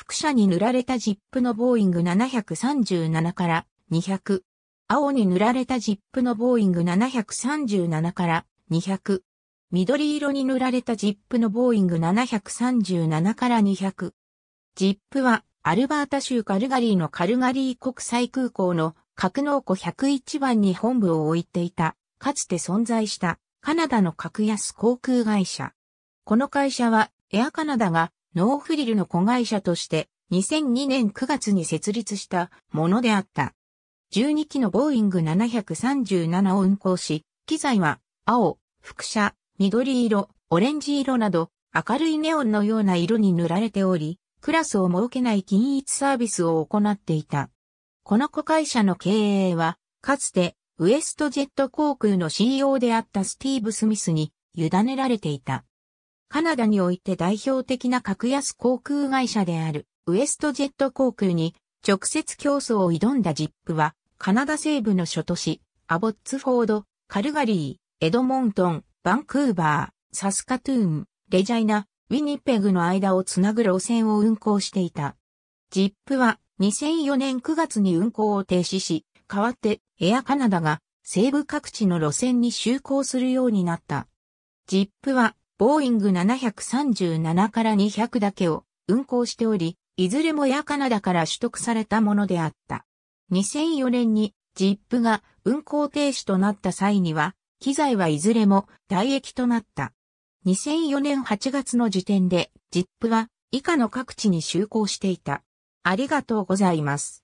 副車に塗られたジップのボーイング737から200。青に塗られたジップのボーイング737から200。緑色に塗られたジップのボーイング737から200。ジップはアルバータ州カルガリーのカルガリー国際空港の格納庫101番に本部を置いていた、かつて存在したカナダの格安航空会社。この会社はエアカナダがノーフリルの子会社として2002年9月に設立したものであった。12機のボーイング737を運行し、機材は青、副車、緑色、オレンジ色など明るいネオンのような色に塗られており、クラスを設けない均一サービスを行っていた。この子会社の経営は、かつてウエストジェット航空の CEO であったスティーブ・スミスに委ねられていた。カナダにおいて代表的な格安航空会社であるウエストジェット航空に直接競争を挑んだジップはカナダ西部の諸都市アボッツフォード、カルガリー、エドモントン、バンクーバー、サスカトゥーン、レジャイナ、ウィニペグの間をつなぐ路線を運行していた。ジップは2004年9月に運行を停止し、代わってエアカナダが西部各地の路線に就航するようになった。ジップはボーイング737から200だけを運行しており、いずれもエアカナダから取得されたものであった。2004年にジップが運行停止となった際には、機材はいずれも代役となった。2004年8月の時点でジップは以下の各地に就航していた。ありがとうございます。